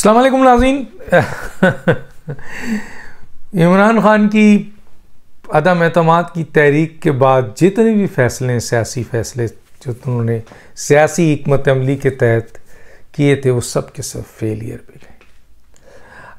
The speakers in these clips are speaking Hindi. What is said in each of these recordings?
अलैक्म नाजीन इमरान ख़ान की अदम अहतम की तहरीक के बाद जितने भी फैसले सियासी फैसले जो उन्होंने सियासी हमत अमली के तहत किए थे वो सब के सब फेलियर पे गए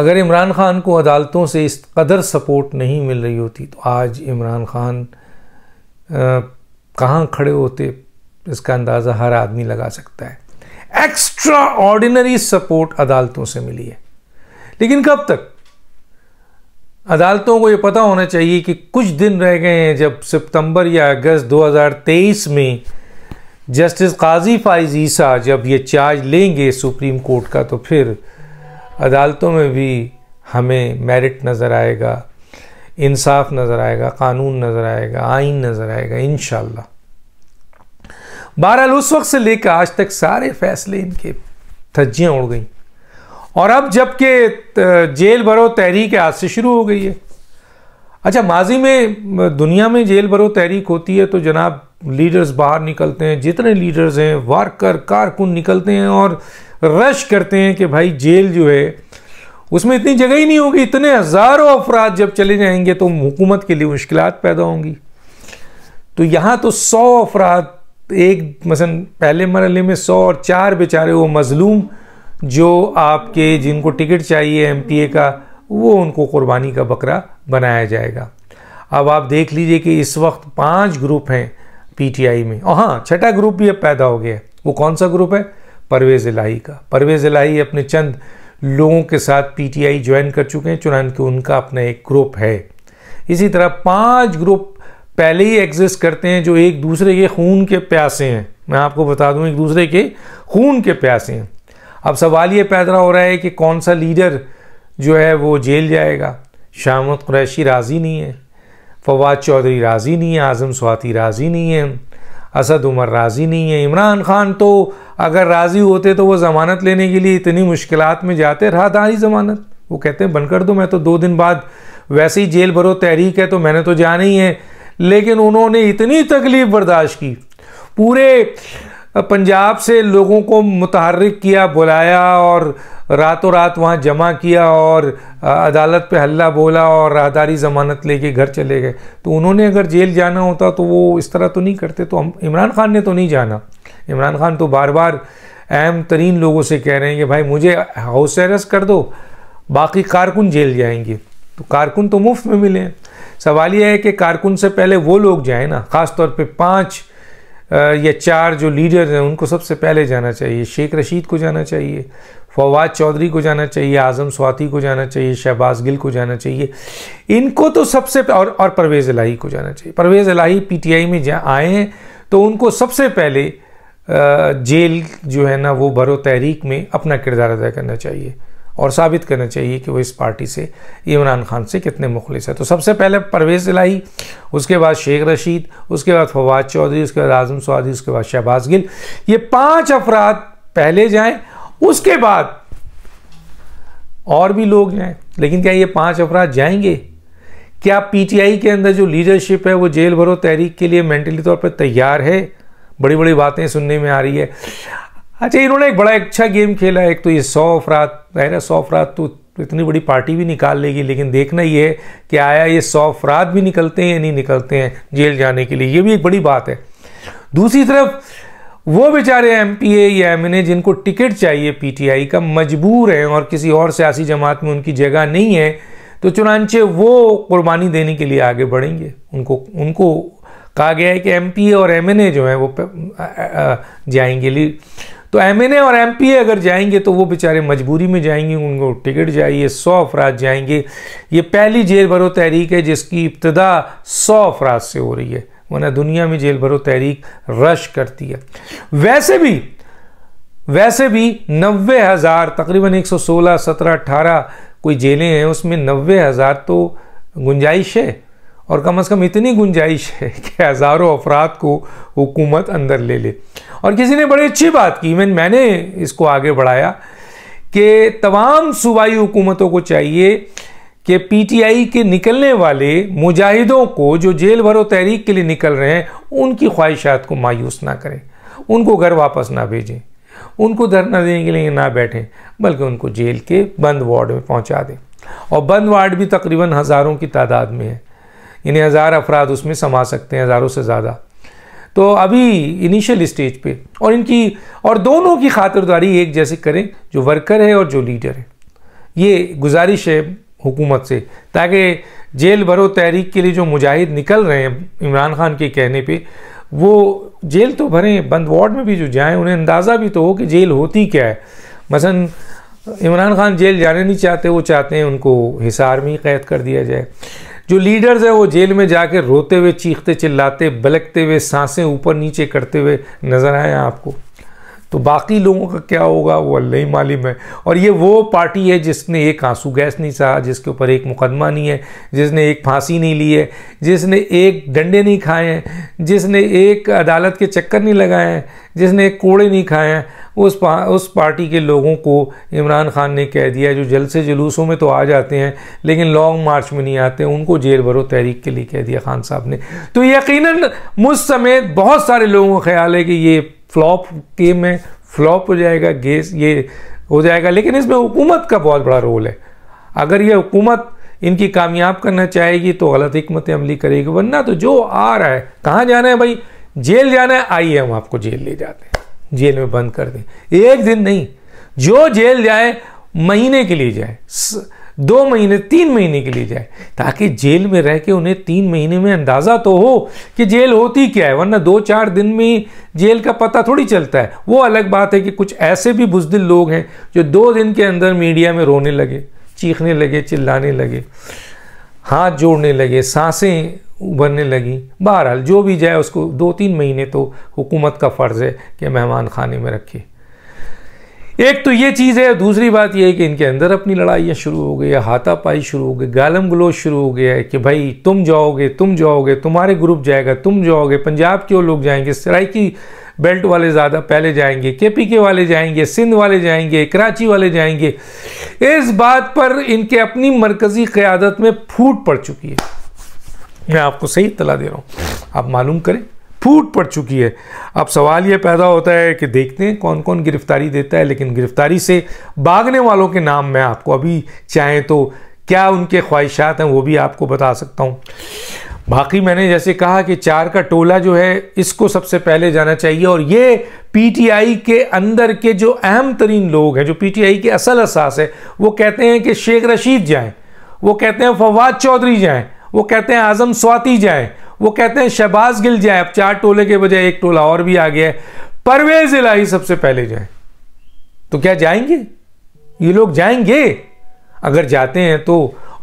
अगर इमरान ख़ान को अदालतों से इस कदर सपोर्ट नहीं मिल रही होती तो आज इमरान ख़ान कहाँ खड़े होते इसका अंदाज़ा हर आदमी लगा सकता है एक्स्ट्रा ऑर्डिनरी सपोर्ट अदालतों से मिली है लेकिन कब तक अदालतों को ये पता होना चाहिए कि कुछ दिन रह गए हैं जब सितंबर या अगस्त 2023 में जस्टिस काजी फाइज ईसा जब ये चार्ज लेंगे सुप्रीम कोर्ट का तो फिर अदालतों में भी हमें मेरिट नज़र आएगा इंसाफ नज़र आएगा कानून नज़र आएगा आइन नज़र आएगा इन बहरहाल उस वक्त से लेकर आज तक सारे फैसले इनके थज्जियाँ उड़ गई और अब जबकि जेल भरो तहरीक आज से शुरू हो गई है अच्छा माजी में दुनिया में जेल भरो तहरीक होती है तो जनाब लीडर्स बाहर निकलते हैं जितने लीडर्स हैं वर्कर कारकुन निकलते हैं और रश करते हैं कि भाई जेल जो है उसमें इतनी जगह ही नहीं होगी इतने हज़ारों अफराद जब चले जाएंगे तो हुकूमत के लिए मुश्किल पैदा होंगी तो यहाँ तो सौ अफराद एक मसलन पहले मरल में सौ और चार बेचारे वो मज़लूम जो आपके जिनको टिकट चाहिए एमपीए का वो उनको कुर्बानी का बकरा बनाया जाएगा अब आप देख लीजिए कि इस वक्त पांच ग्रुप हैं पीटीआई में और हाँ छठा ग्रुप भी अब पैदा हो गया है वो कौन सा ग्रुप है परवेज़ इलाही का परवेज़ इलाही अपने चंद लोगों के साथ पीटीआई ज्वाइन कर चुके हैं चुनान के उनका अपना एक ग्रुप है इसी तरह पांच ग्रुप पहले ही एग्जिस्ट करते हैं जो एक दूसरे के खून के प्यासे हैं मैं आपको बता दूं एक दूसरे के खून के प्यासे हैं अब सवाल ये पैदा हो रहा है कि कौन सा लीडर जो है वो जेल जाएगा शामत कुरैशी राज़ी नहीं है फवाद चौधरी राज़ी नहीं है आज़म स्वाति राज़ी नहीं है असद उमर राज़ी नहीं है इमरान खान तो अगर राज़ी होते तो वह ज़मानत लेने के लिए इतनी मुश्किल में जाते राहदारी ज़मानत वो कहते हैं बनकर कर दो मैं तो दो दिन बाद वैसे ही जेल भरो तहरीक है तो मैंने तो जाना ही है लेकिन उन्होंने इतनी तकलीफ बर्दाश्त की पूरे पंजाब से लोगों को मुतहरक किया बुलाया और रातों रात वहाँ जमा किया और अदालत पे हल्ला बोला और राहदारी ज़मानत लेके घर चले गए तो उन्होंने अगर जेल जाना होता तो वो इस तरह तो नहीं करते तो हम इमरान खान ने तो नहीं जाना इमरान खान तो बार बार अहम तरीन लोगों से कह रहे हैं कि भाई मुझे हाउस अरेस्ट कर दो बाकी कारकुन जेल जाएंगे तो कारकुन तो मुफ्त में मिले हैं सवाल यह है कि कारकुन से पहले वो लोग जाएँ ना ख़ास तौर पे पाँच या चार जो लीडर हैं उनको सबसे पहले जाना चाहिए शेख रशीद को जाना चाहिए फवाद चौधरी को जाना चाहिए आज़म स्वाति को जाना चाहिए शहबाज गिल को जाना चाहिए इनको तो सबसे और और परवेज़ इलाही को जाना चाहिए परवेज़ इलाही पीटीआई में जा आए हैं तो उनको सबसे पहले जेल जो है ना वो भरो तहरीक में अपना किरदार अदा करना चाहिए और साबित करना चाहिए कि वो इस पार्टी से इमरान खान से कितने मुखलिस है तो सबसे पहले परवेज़ इलाही उसके बाद शेख रशीद उसके बाद फवाद चौधरी उसके बाद आज़म सवादी उसके बाद शहबाज गिल ये पांच अफराद पहले जाएं उसके बाद और भी लोग जाएं लेकिन क्या ये पांच अफराद जाएंगे क्या पीटीआई के अंदर जो लीडरशिप है वो जेल भरो तहरीक के लिए मेंटली तौर पर तैयार है बड़ी बड़ी बातें सुनने में आ रही है अच्छा इन्होंने एक बड़ा अच्छा गेम खेला एक तो ये सौ अफराद ज़ाहिर है सौ अफराद तो, तो इतनी बड़ी पार्टी भी निकाल लेगी लेकिन देखना ये है कि आया ये सौ अफराद भी निकलते हैं या नहीं निकलते हैं जेल जाने के लिए ये भी एक बड़ी बात है दूसरी तरफ वो बेचारे एम पी ए या एम एन ए जिनको टिकट चाहिए पी टी आई का मजबूर हैं और किसी और सियासी जमात में उनकी जगह नहीं है तो चुनानचे वो कुर्बानी देने के लिए आगे बढ़ेंगे उनको उनको कहा गया है कि एम पी ए और एम एन ए जो है वो जाएंगे तो एम और एम अगर जाएंगे तो वो बेचारे मजबूरी में जाएंगे उनको टिकट चाहिए सौ अफराद जाएंगे ये पहली जेल भरो तहरीक है जिसकी इब्तदा सौ अफराद से हो रही है वरना दुनिया में जेल भरो तहरीक रश करती है वैसे भी वैसे भी नब्बे हज़ार तकरीबन एक सौ सोलह सत्रह अट्ठारह कोई जेलें हैं उसमें नब्बे हज़ार तो गुंजाइश है और कम अज़ कम इतनी गुंजाइश है कि हज़ारों अफराद को हुकूमत अंदर ले ले और किसी ने बड़ी अच्छी बात की इवन मैंने इसको आगे बढ़ाया कि तमाम सूबाई हुकूमतों को चाहिए कि पीटीआई के निकलने वाले मुजाहिदों को जो जेल भरो तहरीक के लिए निकल रहे हैं उनकी ख्वाहिशात को मायूस ना करें उनको घर वापस ना भेजें उनको धरना देने के लिए ना बैठें बल्कि उनको जेल के बंद वार्ड में पहुँचा दें और बंद वार्ड भी तकरीबन हज़ारों की तादाद में है यानी हज़ार अफराद उसमें समा सकते हैं हज़ारों से ज़्यादा तो अभी इनिशियल स्टेज पे और इनकी और दोनों की खातरदारी एक जैसे करें जो वर्कर है और जो लीडर है ये गुजारिश है हुकूमत से ताकि जेल भरो तहरीक के लिए जो मुजाहिद निकल रहे हैं इमरान खान के कहने पे वो जेल तो भरें बंद वार्ड में भी जो जाएं उन्हें अंदाज़ा भी तो हो कि जेल होती क्या है मसलन इमरान खान जेल जाने नहीं चाहते वो चाहते हैं उनको हिसार में ही कैद कर दिया जाए जो लीडर्स हैं वो जेल में जाके रोते हुए चीखते चिल्लाते बलकते हुए सांसें ऊपर नीचे करते हुए नज़र आए आपको तो बाकी लोगों का क्या होगा वो अल्ला ही मालिम है और ये वो पार्टी है जिसने एक आंसू गैस नहीं सहा जिसके ऊपर एक मुकदमा नहीं है जिसने एक फांसी नहीं ली है जिसने एक डंडे नहीं खाए हैं जिसने एक अदालत के चक्कर नहीं लगाए हैं जिसने एक कोड़े नहीं खाए हैं उस पा, उस पार्टी के लोगों को इमरान खान ने कह दिया जो जलसे जुलूसों में तो आ जाते हैं लेकिन लॉन्ग मार्च में नहीं आते उनको जेल भरो तहरीक के लिए कह दिया खान साहब ने तो यकीनन मुझ समेत बहुत सारे लोगों का ख्याल है कि ये फ्लॉप गेम है फ्लॉप हो जाएगा गेस ये हो जाएगा लेकिन इसमें हुकूमत का बहुत बड़ा रोल है अगर ये हुकूमत इनकी कामयाब करना चाहेगी तो गलत हमत अमली करेगी वरना तो जो आ रहा है कहाँ जाना है भाई जेल जाना है आइए हम आपको जेल ले जाते हैं जेल में बंद कर दें एक दिन नहीं जो जेल जाए महीने के लिए जाए दो महीने तीन महीने के लिए जाए ताकि जेल में रह के उन्हें तीन महीने में अंदाज़ा तो हो कि जेल होती क्या है वरना दो चार दिन में ही जेल का पता थोड़ी चलता है वो अलग बात है कि कुछ ऐसे भी बुजदिल लोग हैं जो दो दिन के अंदर मीडिया में रोने लगे चीखने लगे चिल्लाने लगे हाथ जोड़ने लगे सांसें उभरने लगी बहरहाल जो भी जाए उसको दो तीन महीने तो हुकूमत का फ़र्ज़ है कि मेहमान खाने में रखे एक तो ये चीज़ है दूसरी बात यह है कि इनके अंदर अपनी लड़ाइयाँ शुरू हो गई हाथापाई शुरू हो गई गालम गलोज शुरू हो गया है कि भाई तुम जाओगे तुम जाओगे तुम्हारे ग्रुप जाएगा तुम जाओगे पंजाब के लोग जाएंगे सराइकी बेल्ट वाले ज़्यादा पहले जाएंगे पी के वाले जाएंगे सिंध वाले जाएंगे कराची वाले जाएंगे इस बात पर इनके अपनी मरकज़ी क़्यादत में फूट पड़ चुकी है मैं आपको सही इतला दे रहा हूँ आप मालूम करें फूट पड़ चुकी है अब सवाल ये पैदा होता है कि देखते हैं कौन कौन गिरफ्तारी देता है लेकिन गिरफ्तारी से भागने वालों के नाम मैं आपको अभी चाहें तो क्या उनके ख्वाहिशात हैं वो भी आपको बता सकता हूँ बाकी मैंने जैसे कहा कि चार का टोला जो है इसको सबसे पहले जाना चाहिए और ये पीटीआई के अंदर के जो अहम तरीन लोग हैं जो पीटीआई के असल असास है वो कहते हैं कि शेख रशीद जाएं वो कहते हैं फवाद चौधरी जाएं वो कहते हैं आज़म स्वाति जाएं वो कहते हैं शहबाज गिल जाए अब चार टोले के बजाय एक टोला और भी आ गया है परवेज इलाही सबसे पहले जाए तो क्या जाएंगे ये लोग जाएंगे अगर जाते हैं तो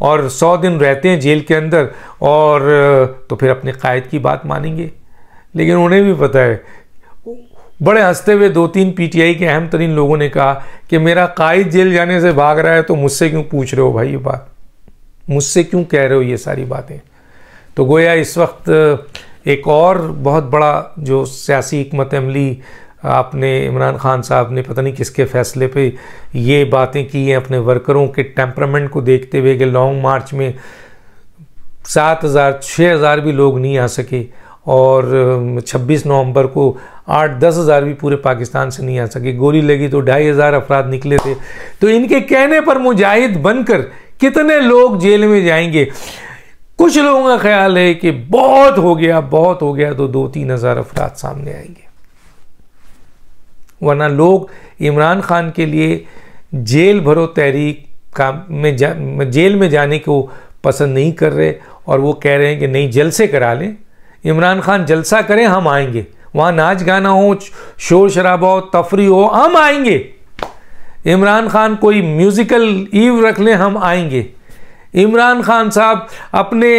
और सौ दिन रहते हैं जेल के अंदर और तो फिर अपने कायद की बात मानेंगे लेकिन उन्हें भी पता है बड़े हंसते हुए दो तीन पीटीआई के अहम तरीन लोगों ने कहा कि मेरा कायद जेल जाने से भाग रहा है तो मुझसे क्यों पूछ रहे हो भाई ये बात मुझसे क्यों कह रहे हो ये सारी बातें तो गोया इस वक्त एक और बहुत बड़ा जो सियासी हमत अमली आपने इमरान खान साहब ने पता नहीं किसके फैसले पे ये बातें की हैं अपने वर्करों के टेम्परमेंट को देखते हुए कि लॉन्ग मार्च में सात हज़ार छः हज़ार भी लोग नहीं आ सके और 26 नवंबर को आठ दस हज़ार भी पूरे पाकिस्तान से नहीं आ सके गोली लगी तो ढाई हज़ार अफराद निकले थे तो इनके कहने पर मुजाहिद बनकर कितने लोग जेल में जाएंगे कुछ लोगों का ख्याल है कि बहुत हो गया बहुत हो गया तो दो तीन हज़ार अफराद सामने आएंगे वरना लोग इमरान खान के लिए जेल भरो तहरीक का में जा जेल में जाने को पसंद नहीं कर रहे और वो कह रहे हैं कि नहीं जलसे करा लें इमरान खान जलसा करें हम आएंगे वहां नाच गाना हो शोर शराबा हो तफरी हो हम आएंगे इमरान खान कोई म्यूज़िकल ईव रख लें हम आएंगे इमरान खान साहब अपने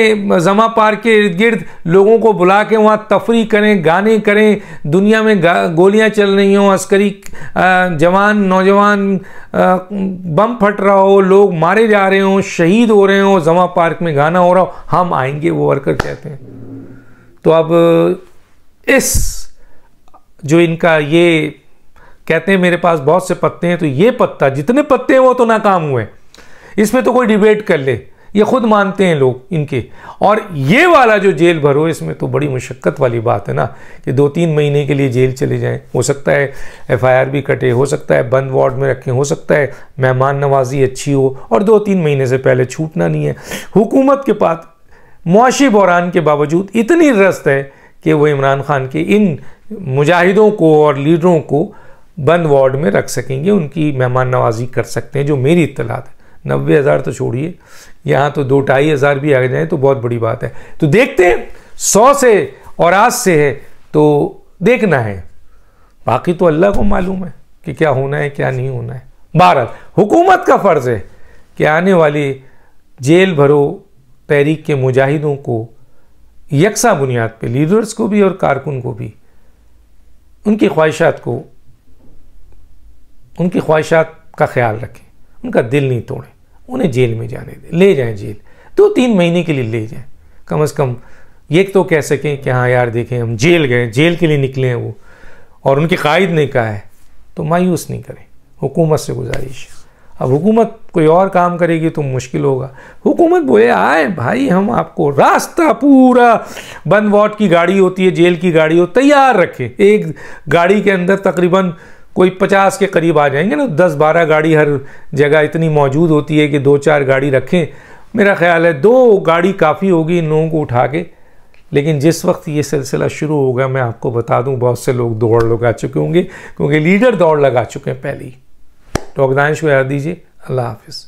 जमा पार के इर्द गिर्द लोगों को बुला के वहाँ तफरी करें गाने करें दुनिया में गोलियाँ चल रही हों अस्करी जवान नौजवान बम फट रहा हो लोग मारे जा रहे हों शहीद हो रहे हों जमा पार्क में गाना हो रहा हो हम आएंगे वो वर्कर कहते हैं तो अब इस जो इनका ये कहते हैं मेरे पास बहुत से पत्ते हैं तो ये पत्ता जितने पत्ते हैं वो तो नाकाम हुए इसमें तो कोई डिबेट कर ले ये खुद मानते हैं लोग इनके और ये वाला जो जेल भरो इसमें तो बड़ी मुशक्क़त वाली बात है ना कि दो तीन महीने के लिए जेल चले जाएं हो सकता है एफआईआर भी कटे हो सकता है बंद वार्ड में रखें हो सकता है मेहमान नवाजी अच्छी हो और दो तीन महीने से पहले छूटना नहीं है हुकूमत के पास मुआशी बहरान के बावजूद इतनी रस्त है कि वो इमरान खान के इन मुजाहिदों को और लीडरों को बंद वार्ड में रख सकेंगे उनकी मेहमान नवाजी कर सकते हैं जो मेरी इतलात है नब्बे हज़ार तो छोड़िए यहाँ तो दो ढाई हज़ार भी आ जाए तो बहुत बड़ी बात है तो देखते हैं सौ से और आज से है तो देखना है बाकी तो अल्लाह को मालूम है कि क्या होना है क्या नहीं होना है भारत हुकूमत का फ़र्ज़ है कि आने वाली जेल भरो तहरीक के मुजाहिदों को यकसा बुनियाद पे लीडर्स को भी और कारकुन को भी उनकी ख्वाहिशात को उनकी ख्वाहिशात का ख्याल रखें उनका दिल नहीं तोड़े उन्हें जेल में जाने दें ले जाएं जेल दो तीन महीने के लिए ले जाएं कम अज़ कम ये तो कह सकें कि हाँ यार देखें हम जेल गए जेल के लिए निकले हैं वो और उनके कायद ने कहा है तो मायूस नहीं करें हुकूमत से गुजारिश अब हुकूमत कोई और काम करेगी तो मुश्किल होगा हुकूमत बोले आए भाई हम आपको रास्ता पूरा बंद वॉट की गाड़ी होती है जेल की गाड़ी हो तैयार रखें एक गाड़ी के अंदर तकरीबन कोई पचास के करीब आ जाएंगे ना दस बारह गाड़ी हर जगह इतनी मौजूद होती है कि दो चार गाड़ी रखें मेरा ख्याल है दो गाड़ी काफ़ी होगी इन लोगों को उठा के लेकिन जिस वक्त ये सिलसिला शुरू होगा मैं आपको बता दूं बहुत से लोग दौड़ लगा चुके होंगे क्योंकि लीडर दौड़ लगा चुके हैं पहले ही तो अग्दांश को याद दीजिए अल्लाह हाफिज़